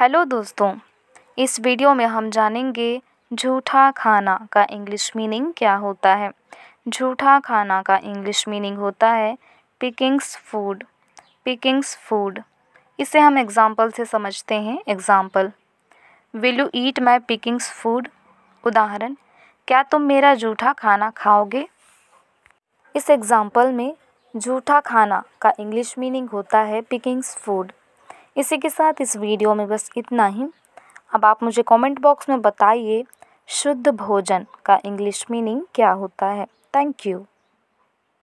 hello दोस्तों इस video में हम जानेंगे झूठा खाना का इंग्लिश मीनिंग क्या होता है झूठा खाना का इंग्लिश मीनिंग होता है पिकिंग्स फूड पिकिंग्स फूड इसे हम एग्ज़ाम्पल से समझते हैं example will you eat my pickings food उदाहरण क्या तुम मेरा झूठा खाना खाओगे इस एग्ज़ाम्पल में झूठा खाना का इंग्लिश मीनिंग होता है पिकिंग्स फूड इसी के साथ इस वीडियो में बस इतना ही अब आप मुझे कमेंट बॉक्स में बताइए शुद्ध भोजन का इंग्लिश मीनिंग क्या होता है थैंक यू